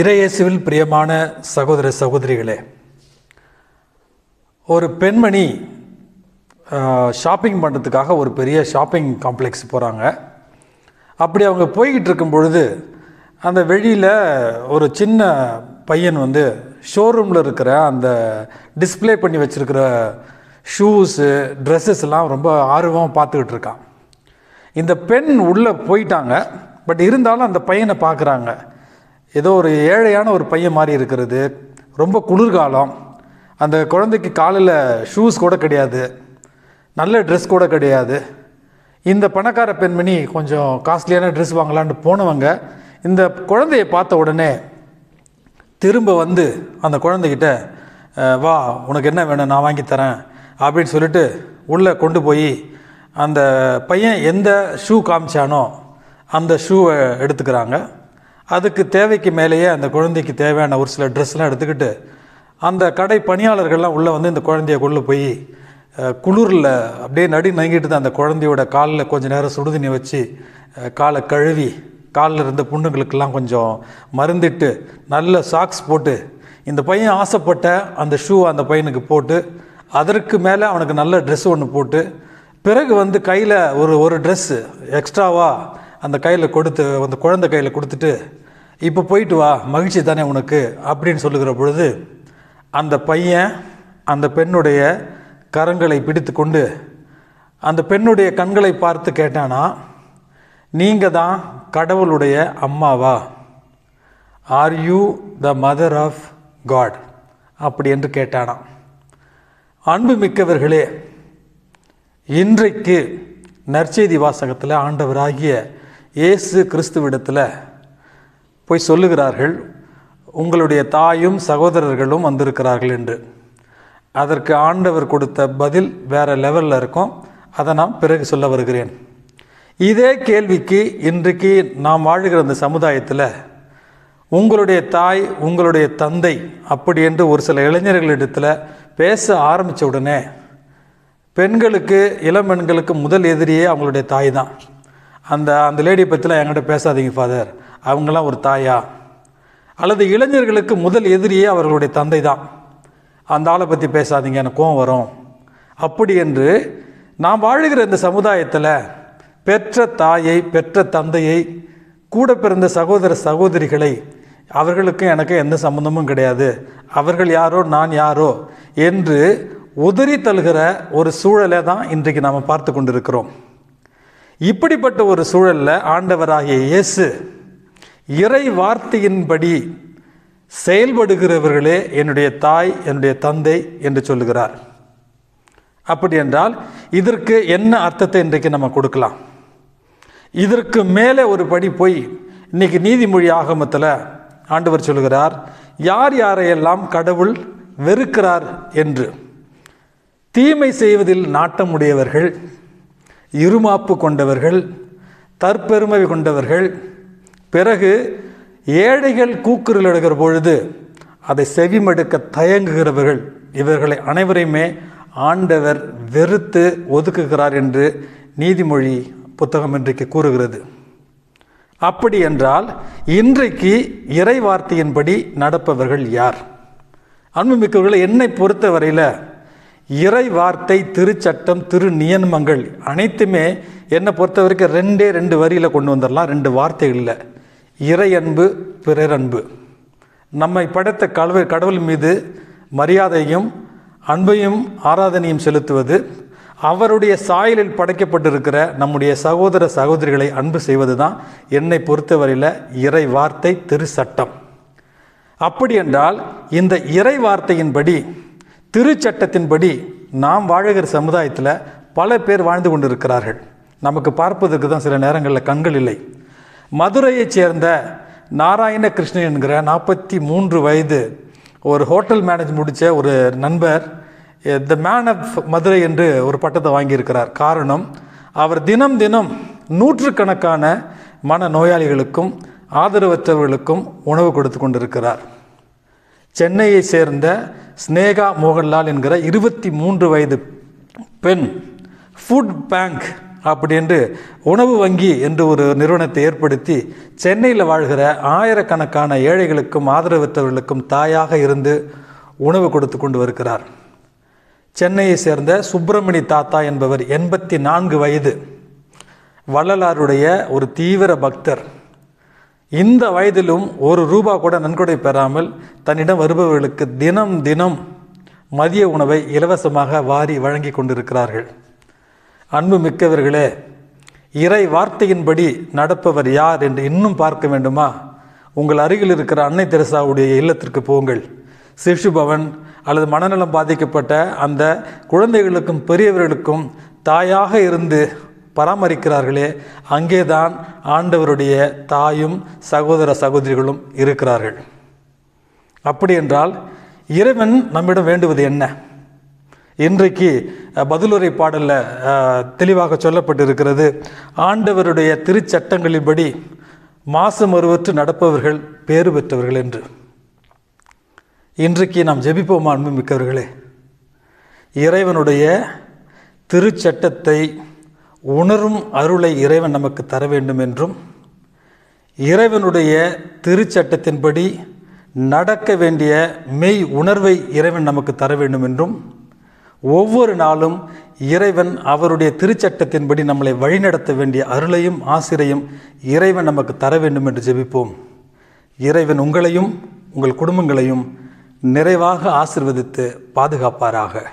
இறையேசுவில் பிரியமான சகோதர சகோதரிகளே ஒரு பெண்மணி ஷாப்பிங் பண்ணுறதுக்காக ஒரு பெரிய ஷாப்பிங் காம்ப்ளெக்ஸ் போகிறாங்க அப்படி அவங்க போய்கிட்டு இருக்கும் பொழுது அந்த வெளியில் ஒரு சின்ன பையன் வந்து ஷோரூமில் இருக்கிற அந்த டிஸ்பிளே பண்ணி வச்சுருக்கிற ஷூஸு ட்ரெஸ்ஸஸ்லாம் ரொம்ப ஆர்வமாக பார்த்துக்கிட்டு இருக்கான் இந்த பெண் உள்ளே போயிட்டாங்க பட் இருந்தாலும் அந்த பையனை பார்க்குறாங்க ஏதோ ஒரு ஏழையான ஒரு பையன் மாதிரி இருக்கிறது ரொம்ப குளிர்காலம் அந்த குழந்தைக்கு காலில் ஷூஸ் கூட கிடையாது நல்ல ட்ரெஸ் கூட கிடையாது இந்த பணக்கார பெண்மணி கொஞ்சம் காஸ்ட்லியான ட்ரெஸ் வாங்கலான்னு போனவங்க இந்த குழந்தையை பார்த்த உடனே திரும்ப வந்து அந்த குழந்தைகிட்ட வா உனக்கு என்ன வேணும் நான் வாங்கி தரேன் அப்படின்னு சொல்லிட்டு உள்ளே கொண்டு போய் அந்த பையன் எந்த ஷூ காமிச்சானோ அந்த ஷூவை எடுத்துக்கிறாங்க அதுக்கு தேவைக்கு மேலேயே அந்த குழந்தைக்கு தேவையான ஒரு சில ட்ரெஸ்லாம் எடுத்துக்கிட்டு அந்த கடை பணியாளர்கள்லாம் உள்ளே வந்து இந்த குழந்தைய கொள்ளு போய் குளிரில் அப்படியே நடி நங்கிட்டு தான் அந்த குழந்தையோட காலில் கொஞ்சம் நேரம் சுடுதண்ணி வச்சு காலை கழுவி காலில் இருந்த புண்ணுங்களுக்கெல்லாம் கொஞ்சம் மருந்திட்டு நல்ல சாக்ஸ் போட்டு இந்த பையன் ஆசைப்பட்ட அந்த ஷூ அந்த பையனுக்கு போட்டு அதற்கு மேலே அவனுக்கு நல்ல ட்ரெஸ் ஒன்று போட்டு பிறகு வந்து கையில் ஒரு ஒரு ட்ரெஸ்ஸு எக்ஸ்ட்ராவாக அந்த கையில் கொடுத்து அந்த குழந்தை கையில் கொடுத்துட்டு இப்போ போயிட்டு வா மகிழ்ச்சி தானே உனக்கு அப்படின்னு சொல்லுகிற பொழுது அந்த பையன் அந்த பெண்ணுடைய கரங்களை பிடித்து கொண்டு அந்த பெண்ணுடைய கண்களை பார்த்து கேட்டானா நீங்கள் தான் கடவுளுடைய அம்மாவா are you the mother of God அப்படி என்று கேட்டானா அன்பு மிக்கவர்களே இன்றைக்கு நற்செய்தி வாசகத்தில் ஆண்டவராகிய இயேசு கிறிஸ்துவிடத்தில் போய் சொல்லுகிறார்கள் உங்களுடைய தாயும் சகோதரர்களும் வந்திருக்கிறார்கள் என்று அதற்கு ஆண்டவர் கொடுத்த பதில் வேறு லெவலில் இருக்கும் அதை நான் பிறகு சொல்ல வருகிறேன் இதே கேள்விக்கு இன்றைக்கு நாம் வாழுகிற அந்த சமுதாயத்தில் உங்களுடைய தாய் உங்களுடைய தந்தை அப்படி என்று ஒரு சில இளைஞர்களிடத்தில் பேச ஆரம்பித்த உடனே பெண்களுக்கு இளம் பெண்களுக்கு முதல் எதிரியே அவங்களுடைய தாய் தான் அந்த அந்த லேடியை பற்றிலாம் என்கிட்ட பேசாதீங்க ஃபாதர் அவங்களாம் ஒரு தாயா அல்லது இளைஞர்களுக்கு முதல் எதிரியே அவர்களுடைய தந்தை தான் அந்த ஆளை பற்றி பேசாதீங்க எனக்கு கோவம் வரும் அப்படி என்று நாம் வாழுகிற இந்த சமுதாயத்தில் பெற்ற தாயை பெற்ற தந்தையை கூட பிறந்த சகோதர சகோதரிகளை அவர்களுக்கும் எனக்கும் எந்த சம்மந்தமும் கிடையாது அவர்கள் யாரோ நான் யாரோ என்று உதறி தழுகிற ஒரு சூழலை தான் இன்றைக்கு நாம் பார்த்து கொண்டிருக்கிறோம் இப்படிப்பட்ட ஒரு சூழலில் ஆண்டவராகிய இயேசு இறை வார்த்தையின்படி செயல்படுகிறவர்களே என்னுடைய தாய் என்னுடைய தந்தை என்று சொல்லுகிறார் அப்படி என்றால் இதற்கு என்ன அர்த்தத்தை இன்றைக்கு நம்ம கொடுக்கலாம் இதற்கு மேலே ஒரு படி போய் இன்றைக்கி நீதிமொழி ஆகமத்தில் ஆண்டவர் சொல்கிறார் யார் யாரையெல்லாம் கடவுள் வெறுக்கிறார் என்று தீமை செய்வதில் நாட்டமுடையவர்கள் இருமாப்பு கொண்டவர்கள் தற்பெருமை கொண்டவர்கள் பிறகு ஏழைகள் கூக்குரல் எடுகிற பொழுது அதை செவிமடுக்க தயங்குகிறவர்கள் இவர்களை அனைவரையுமே ஆண்டவர் வெறுத்து ஒதுக்குகிறார் என்று நீதிமொழி புத்தகம் இன்றைக்கு கூறுகிறது அப்படி என்றால் இன்றைக்கு இறை வார்த்தையின்படி நடப்பவர்கள் யார் அன்புமிக்கவர்களை என்னை பொறுத்தவரையில் இறை வார்த்தை திருச்சட்டம் திரு நியமங்கள் அனைத்துமே என்னை பொறுத்த வரைக்கும் ரெண்டே ரெண்டு வரியில் கொண்டு வந்துடலாம் ரெண்டு வார்த்தைகளில் இறை அன்பு பிறரன்பு நம்மை படைத்த கடவுள் கடவுள் மீது மரியாதையும் அன்பையும் ஆராதனையும் செலுத்துவது அவருடைய சாயலில் படைக்கப்பட்டிருக்கிற நம்முடைய சகோதர சகோதரிகளை அன்பு செய்வது தான் என்னை பொறுத்தவரையில் இறை வார்த்தை திரு சட்டம் அப்படி என்றால் இந்த இறை வார்த்தையின்படி திருச்சட்டத்தின்படி நாம் வாழுகிற சமுதாயத்தில் பல பேர் வாழ்ந்து கொண்டிருக்கிறார்கள் நமக்கு பார்ப்பதற்கு தான் சில நேரங்களில் கண்கள் இல்லை மதுரையைச் சேர்ந்த நாராயண கிருஷ்ணன் என்கிற நாற்பத்தி மூன்று வயது ஒரு ஹோட்டல் மேனேஜ் முடித்த ஒரு நண்பர் த மேன் ஆஃப் மதுரை என்று ஒரு பட்டத்தை வாங்கியிருக்கிறார் காரணம் அவர் தினம் தினம் நூற்றுக்கணக்கான மன நோயாளிகளுக்கும் ஆதரவற்றவர்களுக்கும் உணவு கொடுத்து கொண்டிருக்கிறார் சென்னையை சேர்ந்த ஸ்னேகா மோகன்லால் என்கிற இருபத்தி மூன்று வயது பெண் ஃபுட் பேங்க் அப்படின்று உணவு வங்கி என்று ஒரு நிறுவனத்தை ஏற்படுத்தி சென்னையில் வாழ்கிற ஆயிரக்கணக்கான ஏழைகளுக்கும் ஆதரவற்றவர்களுக்கும் தாயாக இருந்து உணவு கொடுத்து கொண்டு வருகிறார் சென்னையை சேர்ந்த சுப்பிரமணி தாத்தா என்பவர் எண்பத்தி நான்கு வயது வள்ளலாருடைய ஒரு தீவிர பக்தர் இந்த வயதிலும் ஒரு ரூபா கூட நன்கொடை பெறாமல் தன்னிடம் வருபவர்களுக்கு தினம் தினம் மதிய உணவை இலவசமாக வாரி வழங்கி கொண்டிருக்கிறார்கள் அன்பு மிக்கவர்களே இறை வார்த்தையின்படி நடப்பவர் யார் என்று இன்னும் பார்க்க வேண்டுமா உங்கள் அருகில் இருக்கிற அன்னை தெரசாவுடைய இல்லத்திற்கு போங்கள் சிசு பவன் அல்லது மனநலம் பாதிக்கப்பட்ட அந்த குழந்தைகளுக்கும் பெரியவர்களுக்கும் தாயாக இருந்து பராமரிக்கிறார்களே அங்கேதான் ஆண்டவருடைய தாயும் சகோதர சகோதரிகளும் இருக்கிறார்கள் அப்படி என்றால் இறைவன் நம்மிடம் வேண்டுவது என்ன இன்றைக்கு பதிலுரை பாடலில் தெளிவாக சொல்லப்பட்டு இருக்கிறது ஆண்டவருடைய திருச்சட்டங்களின்படி ஒருவற்று நடப்பவர்கள் பேறு பெற்றவர்கள் என்று இன்றைக்கு நாம் ஜெபிப்போமா அன்பு மிக்கவர்களே இறைவனுடைய திருச்சட்டத்தை உணரும் அருளை இறைவன் நமக்கு தர வேண்டும் என்றும் இறைவனுடைய திருச்சட்டத்தின்படி நடக்க வேண்டிய மெய் உணர்வை இறைவன் நமக்கு தர வேண்டும் என்றும் ஒவ்வொரு நாளும் இறைவன் அவருடைய திருச்சட்டத்தின்படி நம்மளை வழிநடத்த வேண்டிய அருளையும் ஆசிரையும் இறைவன் நமக்கு தர வேண்டும் என்று ஜெபிப்போம் இறைவன் உங்களையும் உங்கள் குடும்பங்களையும் நிறைவாக ஆசிர்வதித்து பாதுகாப்பாராக